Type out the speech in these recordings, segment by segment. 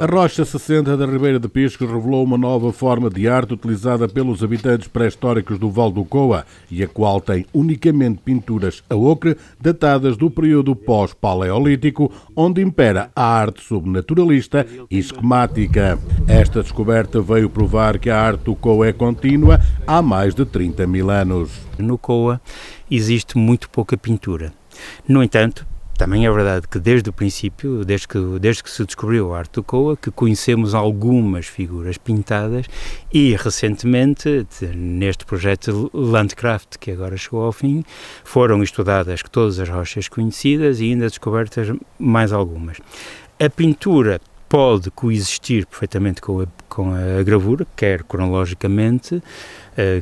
A rocha 60 da Ribeira de Piscos revelou uma nova forma de arte utilizada pelos habitantes pré-históricos do Val do Coa e a qual tem unicamente pinturas a ocre datadas do período pós-paleolítico, onde impera a arte subnaturalista e esquemática. Esta descoberta veio provar que a arte do Coa é contínua há mais de 30 mil anos. No Coa existe muito pouca pintura. No entanto, também é verdade que desde o princípio, desde que, desde que se descobriu a arte do Coa, que conhecemos algumas figuras pintadas e recentemente, neste projeto Landcraft, que agora chegou ao fim, foram estudadas todas as rochas conhecidas e ainda descobertas mais algumas. A pintura pode coexistir perfeitamente com a, com a gravura, quer cronologicamente, uh,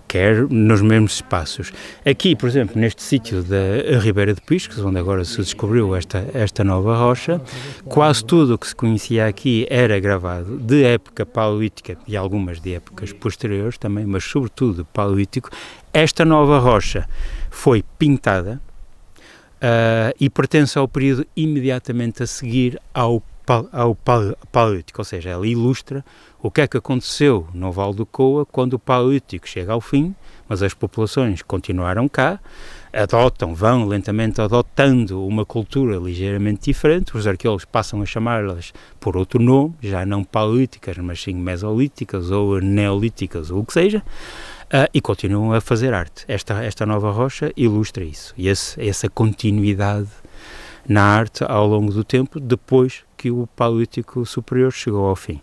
quer nos mesmos espaços. Aqui, por exemplo, neste sítio da Ribeira de Piscos, é onde agora se descobriu esta, esta nova rocha, quase tudo o que se conhecia aqui era gravado de época paleolítica e algumas de épocas posteriores também, mas sobretudo paleolítico. Esta nova rocha foi pintada, uh, e pertence ao período imediatamente a seguir ao, ao Paleolítico, ou seja, ela ilustra o que é que aconteceu no Val do Coa quando o Paleolítico chega ao fim, mas as populações continuaram cá, adotam, vão lentamente adotando uma cultura ligeiramente diferente, os arqueólogos passam a chamá-las por outro nome, já não paleolíticas, mas sim mesolíticas ou neolíticas ou o que seja, Uh, e continuam a fazer arte. Esta, esta nova rocha ilustra isso. E esse, essa continuidade na arte ao longo do tempo, depois que o Paleolítico Superior chegou ao fim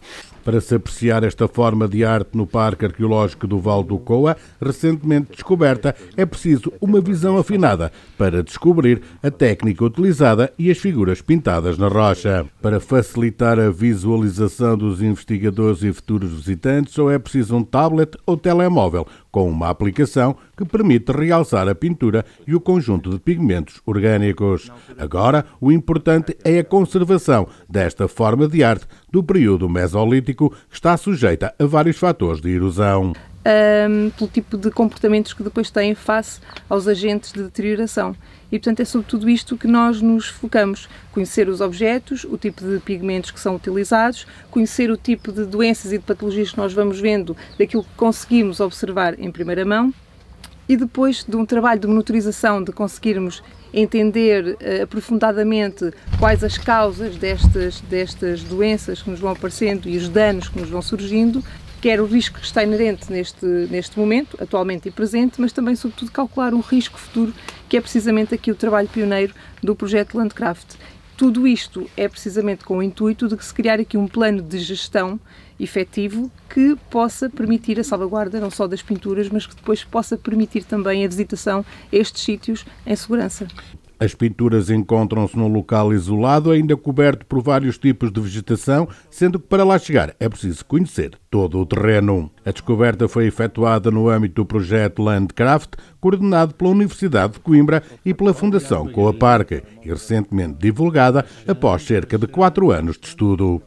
para se apreciar esta forma de arte no Parque Arqueológico do Val do Coa, recentemente descoberta, é preciso uma visão afinada para descobrir a técnica utilizada e as figuras pintadas na rocha. Para facilitar a visualização dos investigadores e futuros visitantes, só é preciso um tablet ou telemóvel com uma aplicação que permite realçar a pintura e o conjunto de pigmentos orgânicos. Agora, o importante é a conservação desta forma de arte do período mesolítico plástico está sujeita a vários fatores de erosão. Um, pelo tipo de comportamentos que depois têm face aos agentes de deterioração. E, portanto, é sobre tudo isto que nós nos focamos. Conhecer os objetos, o tipo de pigmentos que são utilizados, conhecer o tipo de doenças e de patologias que nós vamos vendo daquilo que conseguimos observar em primeira mão e depois de um trabalho de monitorização, de conseguirmos entender uh, aprofundadamente quais as causas destas, destas doenças que nos vão aparecendo e os danos que nos vão surgindo, quer o risco que está inerente neste, neste momento, atualmente e presente, mas também, sobretudo, calcular o risco futuro, que é precisamente aqui o trabalho pioneiro do projeto Landcraft. Tudo isto é precisamente com o intuito de se criar aqui um plano de gestão efetivo que possa permitir a salvaguarda não só das pinturas, mas que depois possa permitir também a visitação a estes sítios em segurança. As pinturas encontram-se num local isolado, ainda coberto por vários tipos de vegetação, sendo que para lá chegar é preciso conhecer todo o terreno. A descoberta foi efetuada no âmbito do projeto Landcraft, coordenado pela Universidade de Coimbra e pela Fundação Coaparque, e recentemente divulgada após cerca de quatro anos de estudo.